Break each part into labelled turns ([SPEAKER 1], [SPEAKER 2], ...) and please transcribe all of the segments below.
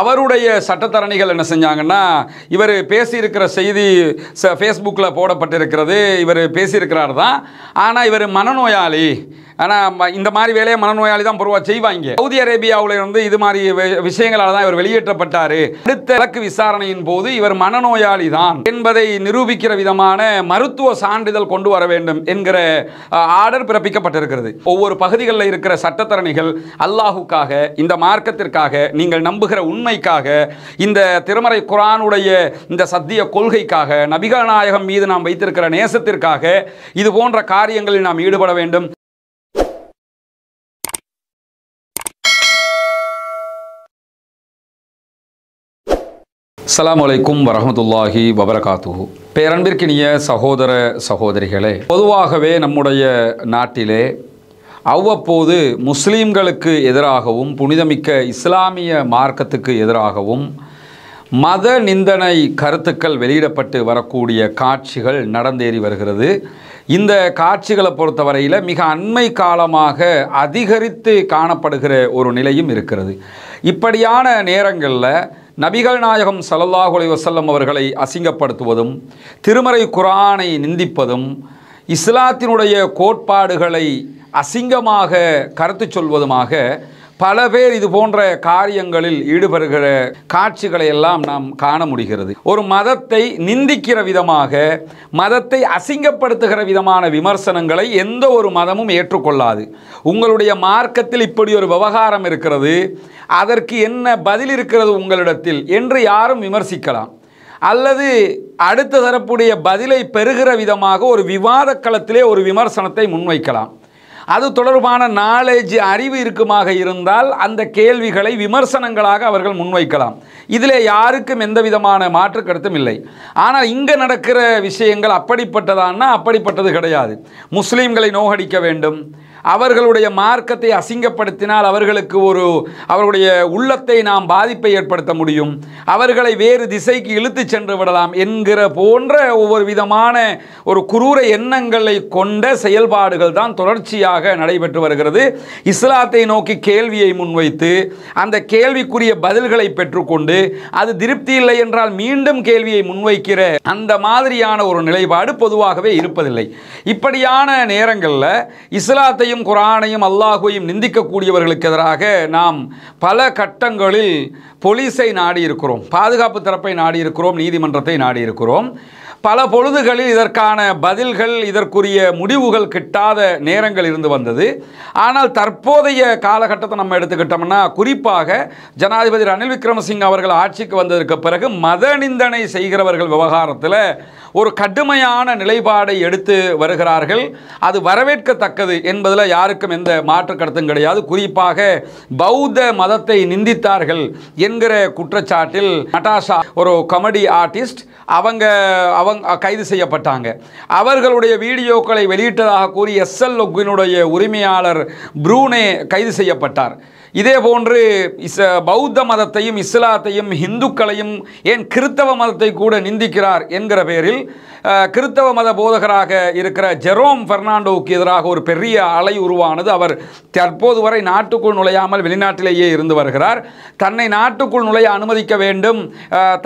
[SPEAKER 1] அவருடைய சட்டத்தரணிகள் என்ன செஞ்சாங்கன்னா இவர் பேசியிருக்கிற செய்தி ஃபேஸ்புக்கில் போடப்பட்டிருக்கிறது இவர் பேசியிருக்கிறார் தான் ஆனால் இவர் மனநோயாளி ஆனால் இந்த மாதிரி வேலையை மனநோயாளி தான் பொருவாக செய்வாங்க சவுதி அரேபியாவில் இருந்து இது மாதிரி விஷயங்களால் தான் இவர் வெளியேற்றப்பட்டார் அடுத்த வழக்கு விசாரணையின் போது இவர் மனநோயாளி தான் என்பதை நிரூபிக்கிற விதமான மருத்துவ சான்றிதழ் கொண்டு வர வேண்டும் என்கிற ஆர்டர் பிறப்பிக்கப்பட்டிருக்கிறது ஒவ்வொரு பகுதிகளில் இருக்கிற சட்டத்தரணிகள் அல்லாஹுக்காக இந்த மார்க்கத்திற்காக நீங்கள் நம்புகிற உண்மை உண்மைக்காக இந்த திருமறை குரானுடைய இந்த சத்திய கொள்கைக்காக நபிகள் நாயகம் மீது நாம் வைத்திருக்கிற நேசத்திற்காக இது போன்ற காரியங்களில் நாம் ஈடுபட வேண்டும் வலைக்கும் வரமத்துல்லாஹி பேரன்பிற்கினிய சகோதர சகோதரிகளே பொதுவாகவே நம்முடைய நாட்டிலே அவ்வப்போது முஸ்லீம்களுக்கு எதிராகவும் புனிதமிக்க இஸ்லாமிய மார்க்கத்துக்கு எதிராகவும் மத நிந்தனை கருத்துக்கள் வெளியிடப்பட்டு வரக்கூடிய காட்சிகள் நடந்தேறி வருகிறது இந்த காட்சிகளை பொறுத்தவரையில் மிக அண்மை காலமாக அதிகரித்து காணப்படுகிற ஒரு நிலையும் இருக்கிறது இப்படியான நேரங்களில் நபிகள் நாயகம் சல்லாஹுலி வசல்லம் அவர்களை அசிங்கப்படுத்துவதும் திருமறை குரானை நிந்திப்பதும் இஸ்லாத்தினுடைய கோட்பாடுகளை அசிங்கமாக கருத்து சொல்வதுமாக பல பேர் இது போன்ற காரியங்களில் ஈடுபடுகிற காட்சிகளை எல்லாம் நாம் காண முடிகிறது ஒரு மதத்தை நிந்திக்கிற விதமாக மதத்தை அசிங்கப்படுத்துகிற விதமான விமர்சனங்களை எந்த ஒரு மதமும் ஏற்றுக்கொள்ளாது உங்களுடைய மார்க்கத்தில் இப்படி ஒரு விவகாரம் இருக்கிறது அதற்கு என்ன பதில் இருக்கிறது உங்களிடத்தில் என்று யாரும் விமர்சிக்கலாம் அல்லது அடுத்த தரப்புடைய பதிலை பெறுகிற விதமாக ஒரு விவாத களத்திலே ஒரு விமர்சனத்தை முன்வைக்கலாம் அது தொடர்பான நாலேஜ் அறிவு இருக்குமாக இருந்தால் அந்த கேள்விகளை விமர்சனங்களாக அவர்கள் முன்வைக்கலாம் இதில் யாருக்கும் எந்த விதமான மாற்று கருத்தும் இல்லை ஆனால் இங்கே நடக்கிற விஷயங்கள் அப்படிப்பட்டதான்னா அப்படிப்பட்டது கிடையாது முஸ்லீம்களை நோகடிக்க வேண்டும் அவர்களுடைய மார்க்கத்தை அசிங்கப்படுத்தினால் அவர்களுக்கு ஒரு அவர்களுடைய உள்ளத்தை நாம் பாதிப்பை ஏற்படுத்த முடியும் அவர்களை வேறு திசைக்கு இழுத்து சென்று விடலாம் என்கிற போன்ற ஒவ்வொரு விதமான ஒரு குரூர எண்ணங்களை கொண்ட செயல்பாடுகள் தான் தொடர்ச்சியாக நடைபெற்று வருகிறது இஸ்லாத்தை நோக்கி கேள்வியை முன்வைத்து அந்த கேள்விக்குரிய பதில்களை பெற்றுக்கொண்டு அது திருப்தி இல்லை என்றால் மீண்டும் கேள்வியை முன்வைக்கிற அந்த மாதிரியான ஒரு நிலைப்பாடு பொதுவாகவே இருப்பதில்லை இப்படியான நேரங்களில் இஸ்லாத்தையும் அல்லாவையும் குரானையும் அல்லாஹையும் நிந்திக்கக்கூடியவர்களுக்கு எதிராக நாம் பல கட்டங்களில் போலீஸை நாடி இருக்கிறோம் பாதுகாப்பு தரப்பை நாடி இருக்கிறோம் நீதிமன்றத்தை நாடி இருக்கிறோம் பல பொழுதுகளில் இதற்கான பதில்கள் இதற்குரிய முடிவுகள் கிட்டாத நேரங்கள் இருந்து வந்தது ஆனால் தற்போதைய காலகட்டத்தை நம்ம எடுத்துக்கிட்டோம்னா குறிப்பாக ஜனாதிபதி ரணில் விக்ரமசிங் அவர்கள் ஆட்சிக்கு வந்ததற்கு பிறகு மத நிந்தனை செய்கிறவர்கள் விவகாரத்தில் ஒரு கடுமையான நிலைப்பாடை எடுத்து வருகிறார்கள் அது வரவேற்கத்தக்கது என்பதில் யாருக்கும் எந்த மாற்று கருத்தும் கிடையாது குறிப்பாக பௌத்த மதத்தை நிந்தித்தார்கள் என்கிற குற்றச்சாட்டில் நட்டாஷா ஒரு கமெடி ஆர்டிஸ்ட் அவங்க அவங்க கைது செய்யப்பட்டாங்க அவர்களுடைய வீடியோக்களை வெளியிட்டதாக கூறி எல் லொக்கினுடைய உரிமையாளர் ப்ரூனே கைது செய்யப்பட்டார் இதே போன்று இஸ் பௌத்த மதத்தையும் இஸ்லாத்தையும் இந்துக்களையும் ஏன் கிறித்தவ மதத்தை கூட நிந்திக்கிறார் என்கிற பெயரில் கிறித்தவ மத போதகராக இருக்கிற ஜெரோம் பெர்னாண்டோவுக்கு எதிராக ஒரு பெரிய அலை உருவானது அவர் தற்போது வரை நாட்டுக்குள் நுழையாமல் வெளிநாட்டிலேயே இருந்து வருகிறார் தன்னை நாட்டுக்குள் நுழைய அனுமதிக்க வேண்டும்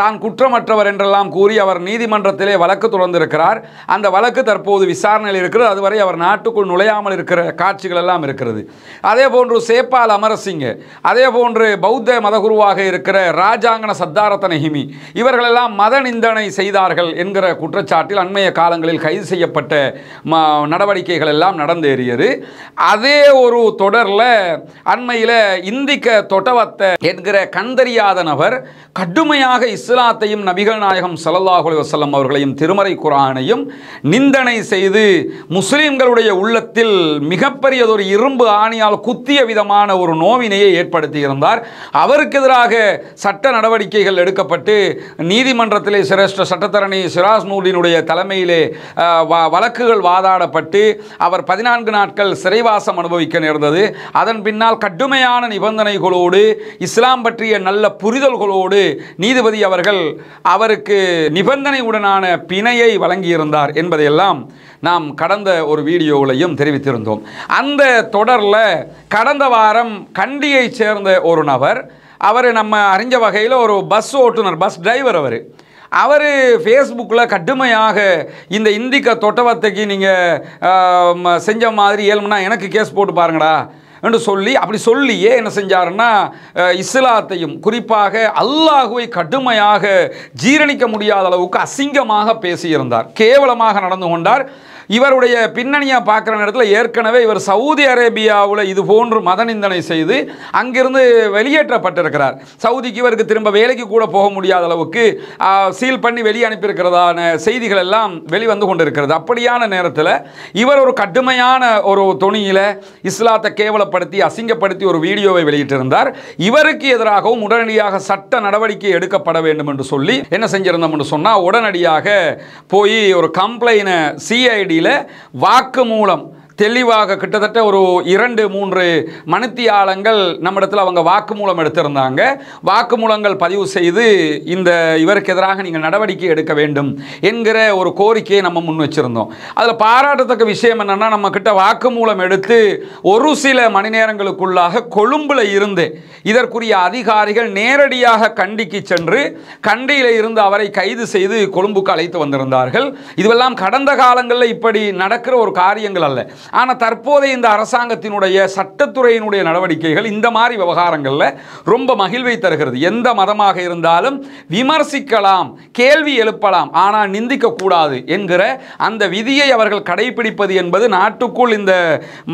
[SPEAKER 1] தான் குற்றமற்றவர் என்றெல்லாம் கூறி அவர் நீதிமன்றத்திலே வழக்கு தொடர்ந்திருக்கிறார் அந்த வழக்கு தற்போது விசாரணையில் இருக்கிறது அதுவரை அவர் நாட்டுக்குள் நுழையாமல் இருக்கிற காட்சிகள் எல்லாம் இருக்கிறது அதே போன்று சேப்பால் அமரசிங்க அதே போன்று பௌத்த மதகுருவாக இருக்கிற ராஜாங்கன சத்தாரத்தனஹிமி இவர்களெல்லாம் மத நிந்தனை செய்தார்கள் என்கிற குற்றச்சாட்டு தமிழ்நாட்டில் அண்மைய காலங்களில் கைது செய்யப்பட்ட நடவடிக்கைகள் எல்லாம் நடந்தேறியது அதே ஒரு தொடரில் அண்மையில் இந்திக்க தொட்டவத்த என்கிற கண்தறியாத நபர் கடுமையாக இஸ்லாத்தையும் நபிகள் நாயகம் சல்லாஹ் வசல்லம் அவர்களையும் திருமறை குரானையும் நிந்தனை செய்து முஸ்லீம்களுடைய உள்ளத்தில் மிகப்பெரியதொரு இரும்பு ஆணியால் குத்திய விதமான ஒரு நோவினையை ஏற்படுத்தியிருந்தார் அவருக்கு எதிராக சட்ட நடவடிக்கைகள் எடுக்கப்பட்டு நீதிமன்றத்திலே சிரேஷ்ட சட்டத்தரணி சிராஸ் நூலினுடைய தலைமையிலே வழக்குகள் வாதாடப்பட்டு அவர் பதினான்கு நாட்கள் சிறைவாசம் அனுபவிக்க நேர்ந்தது அதன் பின்னால் கடுமையான நிபந்தனைகளோடு இஸ்லாம் பற்றிய நல்ல புரிதல்களோடு நீதிபதி அவர்கள் அவருக்கு நிபந்தனையுடனான பிணையை வழங்கியிருந்தார் என்பதையெல்லாம் நாம் கடந்த ஒரு வீடியோவிலையும் தெரிவித்திருந்தோம் அந்த தொடரில் கடந்த வாரம் கண்டியைச் சேர்ந்த ஒரு நபர் அவர் நம்ம அறிஞ்ச வகையில் ஒரு பஸ் ஓட்டுநர் பஸ் டிரைவர் அவர் அவர் ஃபேஸ்புக்கில் கடுமையாக இந்த இந்திக்க தொட்டவத்தைக்கு நீங்கள் செஞ்ச மாதிரி ஏழுமனா எனக்கு கேஸ் போட்டு பாருங்களா என்று சொல்லி அப்படி சொல்லியே என்ன செஞ்சாருன்னா இஸ்லாத்தையும் குறிப்பாக அல்லாஹுவை கடுமையாக ஜீரணிக்க முடியாத அளவுக்கு அசிங்கமாக பேசியிருந்தார் கேவலமாக நடந்து கொண்டார் இவருடைய பின்னணியாக பார்க்குற நேரத்தில் ஏற்கனவே இவர் சவுதி அரேபியாவில் இது போன்று மத நிந்தனை செய்து அங்கிருந்து வெளியேற்றப்பட்டிருக்கிறார் சவுதிக்கு இவருக்கு திரும்ப வேலைக்கு கூட போக முடியாத அளவுக்கு சீல் பண்ணி வெளியே அனுப்பியிருக்கிறதான செய்திகள் எல்லாம் வெளிவந்து கொண்டிருக்கிறது அப்படியான நேரத்தில் இவர் ஒரு கடுமையான ஒரு துணியில் இஸ்லாத்தை கேவலப்படுத்தி அசிங்கப்படுத்தி ஒரு வீடியோவை வெளியிட்டிருந்தார் இவருக்கு எதிராகவும் உடனடியாக சட்ட நடவடிக்கை எடுக்கப்பட வேண்டும் என்று சொல்லி என்ன செஞ்சிருந்தோம் என்று சொன்னால் உடனடியாக போய் ஒரு கம்ப்ளைனை சிஐடி வாக்கு மூலம் தெளிவாக கிட்டத்தட்ட ஒரு இரண்டு மூன்று மனுத்தியாளங்கள் நம்மிடத்தில் அவங்க வாக்குமூலம் எடுத்திருந்தாங்க வாக்குமூலங்கள் பதிவு செய்து இந்த இவருக்கு எதிராக நீங்கள் நடவடிக்கை எடுக்க வேண்டும் என்கிற ஒரு கோரிக்கையை நம்ம முன் வச்சுருந்தோம் அதில் பாராட்டத்தக்க விஷயம் என்னென்னா நம்மக்கிட்ட வாக்குமூலம் எடுத்து ஒரு சில மணி நேரங்களுக்குள்ளாக கொழும்பில் இருந்து இதற்குரிய அதிகாரிகள் நேரடியாக கண்டிக்கு சென்று கண்டியில் இருந்து அவரை கைது செய்து கொழும்புக்கு அழைத்து வந்திருந்தார்கள் இதுவெல்லாம் கடந்த காலங்களில் இப்படி நடக்கிற ஒரு காரியங்கள் அல்ல ஆனால் தற்போதைய இந்த அரசாங்கத்தினுடைய சட்டத்துறையினுடைய நடவடிக்கைகள் இந்த மாதிரி விவகாரங்களில் ரொம்ப மகிழ்வை தருகிறது எந்த மதமாக இருந்தாலும் விமர்சிக்கலாம் கேள்வி எழுப்பலாம் ஆனால் நிந்திக்கக்கூடாது என்கிற அந்த விதியை அவர்கள் கடைபிடிப்பது என்பது நாட்டுக்குள் இந்த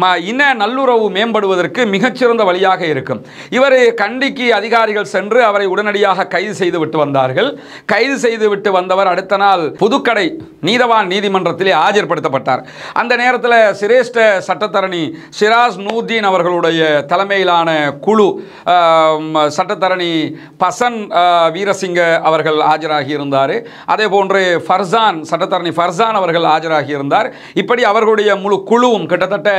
[SPEAKER 1] ம இன நல்லுறவு மேம்படுவதற்கு மிகச்சிறந்த வழியாக இருக்கும் இவர் கண்டிக்கு அதிகாரிகள் சென்று அவரை உடனடியாக கைது செய்து விட்டு வந்தார்கள் கைது செய்து விட்டு வந்தவர் அடுத்த நாள் புதுக்கடை நீதவான் நீதிமன்றத்திலே ஆஜர்படுத்தப்பட்டார் அந்த நேரத்தில் சிறே சிரேஷ்ட சட்டத்தரணி சிராஸ் நூத்தீன் அவர்களுடைய தலைமையிலான குழு சட்டத்தரணி பசன் வீரசிங்க அவர்கள் ஆஜராகி இருந்தார் அதே போன்று ஃபர்சான் சட்டத்தரணி ஃபர்சான் அவர்கள் ஆஜராகி இருந்தார் இப்படி அவர்களுடைய முழு குழுவும் கிட்டத்தட்ட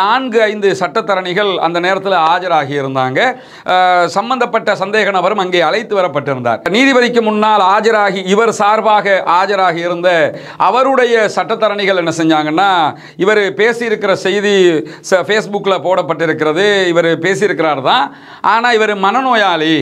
[SPEAKER 1] நான்கு ஐந்து சட்டத்தரணிகள் அந்த நேரத்தில் ஆஜராகி இருந்தாங்க சம்பந்தப்பட்ட சந்தேக நபரும் அங்கே அழைத்து வரப்பட்டிருந்தார் நீதிபதிக்கு முன்னால் ஆஜராகி இவர் சார்பாக ஆஜராகி இருந்த அவருடைய சட்டத்தரணிகள் என்ன செஞ்சாங்கன்னா இவர் பேசியிருக்க இருக்கிற செய்தி ஃபேஸ்புக்கில் போடப்பட்டிருக்கிறது இவர் பேசியிருக்கிறார் தான் ஆனால் இவர் மனநோயாளி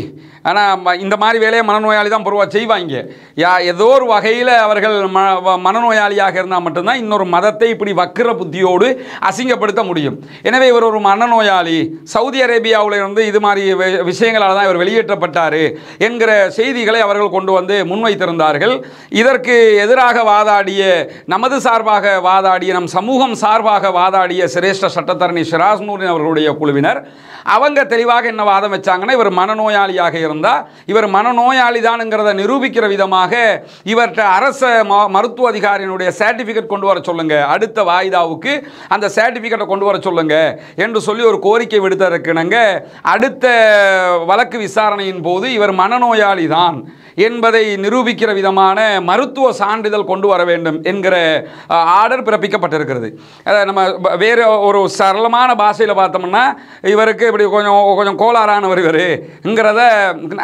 [SPEAKER 1] ஆனால் இந்த மாதிரி வேலையை மனநோயாளி தான் பொருவாக செய்வாங்க யா ஏதோ ஒரு வகையில் அவர்கள் ம மனநோயாளியாக இருந்தால் மட்டும்தான் இன்னொரு மதத்தை இப்படி வக்கிர புத்தியோடு அசிங்கப்படுத்த முடியும் எனவே இவர் ஒரு மனநோயாளி சவுதி அரேபியாவில் இருந்து இது மாதிரி விஷயங்களால் தான் இவர் வெளியேற்றப்பட்டார் என்கிற செய்திகளை அவர்கள் கொண்டு வந்து முன்வைத்திருந்தார்கள் இதற்கு எதிராக வாதாடிய நமது சார்பாக வாதாடிய நம் சமூகம் சார்பாக வாதாடிய சிரேஷ்ட சட்டத்தரணி நூரின் அவர்களுடைய குழுவினர் அவங்க தெளிவாக என்ன வாதம் வச்சாங்கன்னா இவர் மனநோயாளியாக இருந்தால் இவர் மனநோயாளி தானுங்கிறத நிரூபிக்கிற விதமாக இவர்கிட்ட அரச மருத்துவ அதிகாரியினுடைய சர்டிஃபிகேட் கொண்டு வர சொல்லுங்கள் அடுத்த வாய்தாவுக்கு அந்த சர்டிஃபிகேட்டை கொண்டு வர சொல்லுங்கள் என்று சொல்லி ஒரு கோரிக்கை விடுத்திருக்கணுங்க அடுத்த வழக்கு விசாரணையின் போது இவர் மனநோயாளி தான் என்பதை நிரூபிக்கிற விதமான மருத்துவ சான்றிதழ் கொண்டு வர வேண்டும் என்கிற ஆர்டர் பிறப்பிக்கப்பட்டிருக்கிறது நம்ம வேறு ஒரு சரளமான பாஷையில் பார்த்தோம்னா இவருக்கு இப்படி கொஞ்சம் கொஞ்சம் கோளாறானவர் இவருங்கிறத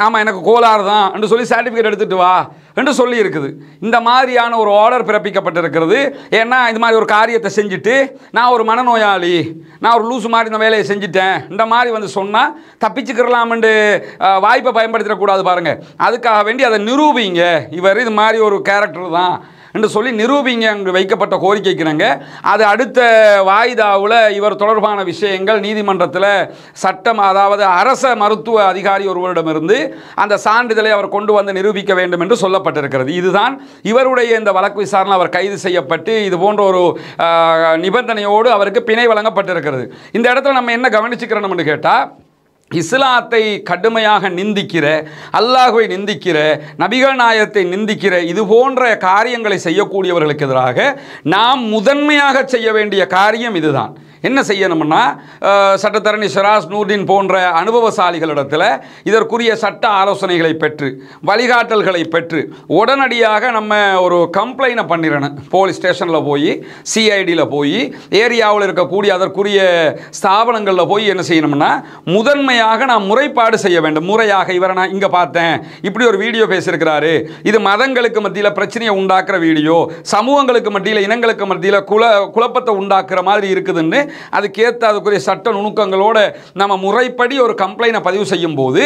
[SPEAKER 1] ஆமாம் எனக்கு கோளாறு தான் சொல்லி சர்டிஃபிகேட் எடுத்துகிட்டு வா என்று சொல்லி இருக்குது இந்த மாதிரியான ஒரு ஆர்டர் பிறப்பிக்கப்பட்டிருக்கிறது ஏன்னா இது மாதிரி ஒரு காரியத்தை செஞ்சுட்டு நான் ஒரு மனநோயாளி நான் ஒரு லூஸ் மாதிரி இந்த வேலையை செஞ்சுட்டேன் இந்த மாதிரி வந்து சொன்னால் தப்பிச்சுக்கிறலாம்னு வாய்ப்பை பயன்படுத்திடக்கூடாது பாருங்கள் அதுக்காக வேண்டி அதை நிரூபிங்க இவர் இது மாதிரி ஒரு கேரக்டர் தான் என்று சொல்லி நிரூபிங்க அங்கு வைக்கப்பட்ட கோரிக்கைக்கு நாங்கள் அது அடுத்த வாய்தாவில் இவர் தொடர்பான விஷயங்கள் நீதிமன்றத்தில் சட்டம் அதாவது அரச மருத்துவ அதிகாரி ஒருவரிடமிருந்து அந்த சான்றிதழை அவர் கொண்டு வந்து நிரூபிக்க வேண்டும் என்று சொல்லப்பட்டிருக்கிறது இதுதான் இவருடைய இந்த வழக்கு விசாரணை அவர் கைது செய்யப்பட்டு இது போன்ற ஒரு நிபந்தனையோடு அவருக்கு பிணை வழங்கப்பட்டிருக்கிறது இந்த இடத்துல நம்ம என்ன கவனிச்சுக்கிறோம்னு கேட்டால் இஸ்லாத்தை கடுமையாக நிந்திக்கிற அல்லாஹுவை நிந்திக்கிற நபிகள் நாயத்தை நிந்திக்கிற இது போன்ற காரியங்களை செய்யக்கூடியவர்களுக்கு எதிராக நாம் முதன்மையாக செய்ய வேண்டிய காரியம் இதுதான் என்ன செய்யணும்னா சட்டத்தரணி ஷிராஸ் நூர்தீன் போன்ற அனுபவசாலிகளிடத்தில் இதற்குரிய சட்ட ஆலோசனைகளை பெற்று வழிகாட்டல்களை பெற்று உடனடியாக நம்ம ஒரு கம்ப்ளைண்டை பண்ணிடணும் போலீஸ் ஸ்டேஷனில் போய் சிஐடியில் போய் ஏரியாவில் இருக்கக்கூடிய அதற்குரிய ஸ்தாபனங்களில் போய் என்ன செய்யணும்னா முதன்மையாக நான் முறைப்பாடு செய்ய வேண்டும் முறையாக இவரை நான் இங்கே பார்த்தேன் இப்படி ஒரு வீடியோ பேசியிருக்கிறாரு இது மதங்களுக்கு மத்தியில் பிரச்சனையை உண்டாக்குற வீடியோ சமூகங்களுக்கு மத்தியில் இனங்களுக்கு மத்தியில் குல குழப்பத்தை உண்டாக்குற மாதிரி இருக்குதுன்னு அதுக்கேற்ற அதுக்குரிய சட்ட நுணுக்கங்களோடு நம்ம முறைப்படி ஒரு கம்ப்ளைண்டை பதிவு செய்யும் போது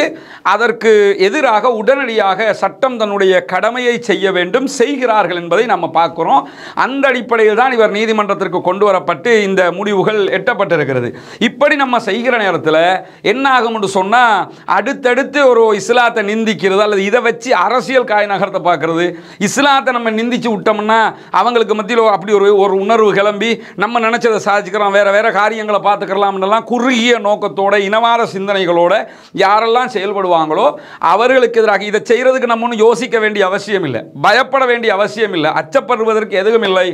[SPEAKER 1] அதற்கு எதிராக உடனடியாக சட்டம் தன்னுடைய கடமையை செய்ய வேண்டும் செய்கிறார்கள் என்பதை நம்ம பார்க்குறோம் அந்த அடிப்படையில் தான் இவர் நீதிமன்றத்திற்கு கொண்டு வரப்பட்டு இந்த முடிவுகள் எட்டப்பட்டிருக்கிறது இப்படி நம்ம செய்கிற நேரத்தில் என்ன ஆகும் என்று சொன்னால் அடுத்தடுத்து ஒரு இஸ்லாத்தை நிந்திக்கிறது அல்லது இதை வச்சு அரசியல் காய் நகரத்தை பார்க்கறது இஸ்லாத்தை நம்ம நிந்திச்சு விட்டோம்னா அவங்களுக்கு மத்தியில் அப்படி ஒரு ஒரு உணர்வு கிளம்பி நம்ம நினச்சதை சாதிச்சுக்கிறோம் வேற வேறு காரியங்களை பார்த்துக்கலாம்னுலாம் குறுகிய நோக்கத்தோட இனவாத சிந்தனைகளோட யாரெல்லாம் செயல்படுவாங்களோ அவர்களுக்கு எதிராக இதை செய்கிறதுக்கு நம்ம ஒன்றும் யோசிக்க வேண்டிய அவசியம் இல்லை பயப்பட வேண்டிய அவசியம் இல்லை அச்சப்படுவதற்கு எதுவும் இல்லை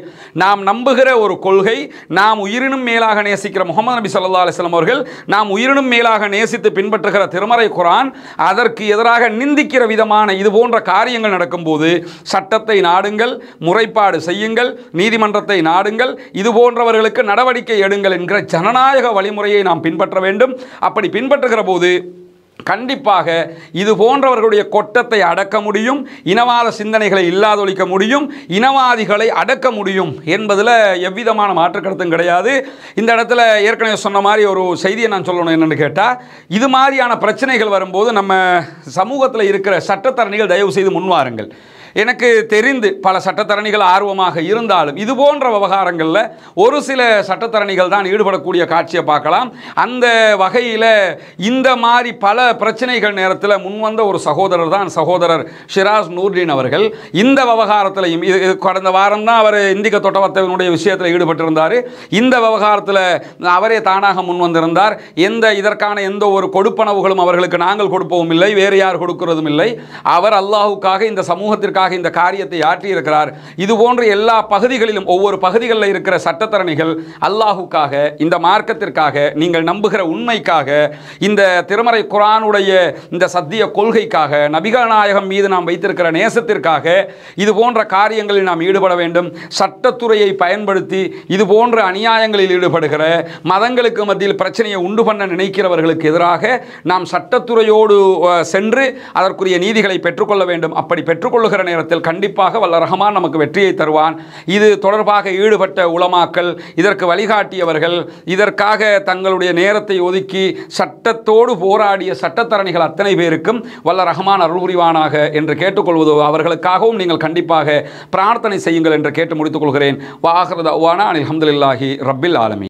[SPEAKER 1] நாம் நம்புகிற ஒரு கொள்கை நாம் உயிரினும் மேலாக நேசிக்கிற முகமது நபி சல்லா அலிஸ்லாம் அவர்கள் நாம் உயிரினும் மேலாக நேசித்து பின்பற்றுகிற திருமறை குரான் அதற்கு எதிராக நிந்திக்கிற விதமான இது போன்ற காரியங்கள் நடக்கும்போது சட்டத்தை நாடுங்கள் முறைப்பாடு செய்யுங்கள் நீதிமன்றத்தை நாடுங்கள் இது போன்றவர்களுக்கு நடவடிக்கை எடுங்கள் நீங்கள் என்கிற ஜனநாயக வழிமுறையை நாம் பின்பற்ற வேண்டும் அப்படி பின்பற்றுகிற போது கண்டிப்பாக இது போன்றவர்களுடைய கொட்டத்தை அடக்க முடியும் இனவாத சிந்தனைகளை இல்லாதொழிக்க முடியும் இனவாதிகளை அடக்க முடியும் என்பதில் எவ்விதமான மாற்றுக்கருத்தும் கிடையாது இந்த இடத்துல ஏற்கனவே சொன்ன மாதிரி ஒரு செய்தியை நான் சொல்லணும் என்னென்னு கேட்டால் இது மாதிரியான பிரச்சனைகள் வரும்போது நம்ம சமூகத்தில் இருக்கிற சட்டத்தரணிகள் தயவு செய்து முன்வாருங்கள் எனக்கு தெரிந்து பல சட்டத்தரணிகள் ஆர்வமாக இருந்தாலும் இது போன்ற விவகாரங்களில் ஒரு சில சட்டத்தரணிகள் தான் ஈடுபடக்கூடிய காட்சியை பார்க்கலாம் அந்த வகையில் இந்த மாதிரி பல பிரச்சனைகள் நேரத்தில் முன்வந்த ஒரு சகோதரர் தான் சகோதரர் ஷிராஸ் நூர்டின் அவர்கள் இந்த விவகாரத்திலையும் இது கடந்த வாரம் தான் அவர் இந்திக தொட்டவத்தவனுடைய விஷயத்தில் ஈடுபட்டிருந்தார் இந்த விவகாரத்தில் அவரே தானாக முன்வந்திருந்தார் எந்த இதற்கான எந்த ஒரு கொடுப்பனவுகளும் அவர்களுக்கு நாங்கள் கொடுப்பவும் இல்லை வேறு யார் கொடுக்கிறதும் இல்லை அவர் அல்லாஹுக்காக இந்த சமூகத்திற்கு அதற்காக இந்த காரியத்தை ஆற்றியிருக்கிறார் இது போன்ற எல்லா பகுதிகளிலும் ஒவ்வொரு பகுதிகளில் இருக்கிற சட்டத்தரணிகள் அல்லாஹுக்காக இந்த மார்க்கத்திற்காக நீங்கள் நம்புகிற உண்மைக்காக இந்த திருமறை குரானுடைய இந்த சத்திய கொள்கைக்காக நபிகள் மீது நாம் வைத்திருக்கிற நேசத்திற்காக இது போன்ற காரியங்களில் நாம் ஈடுபட வேண்டும் சட்டத்துறையை பயன்படுத்தி இது போன்ற அநியாயங்களில் ஈடுபடுகிற மதங்களுக்கு மத்தியில் பிரச்சனையை உண்டு பண்ண நினைக்கிறவர்களுக்கு எதிராக நாம் சட்டத்துறையோடு சென்று அதற்குரிய நீதிகளை பெற்றுக்கொள்ள வேண்டும் அப்படி பெற்றுக்கொள்ளுகிற நேரத்தில் கண்டிப்பாக வல்ல ரஹமான் நமக்கு வெற்றியை தருவான் இது தொடர்பாக ஈடுபட்ட உளமாக்கல் இதற்கு வழிகாட்டியவர்கள் இதற்காக தங்களுடைய நேரத்தை ஒதுக்கி சட்டத்தோடு போராடிய சட்டத்தரணிகள் அத்தனை பேருக்கும் வல்ல ரஹமான் அருள் புரிவானாக என்று கேட்டுக்கொள்வது அவர்களுக்காகவும் நீங்கள் கண்டிப்பாக பிரார்த்தனை செய்யுங்கள் என்று கேட்டு முடித்துக் கொள்கிறேன் வாகரத அலி அஹமதுல்லாஹி ரப்பில் ஆலமி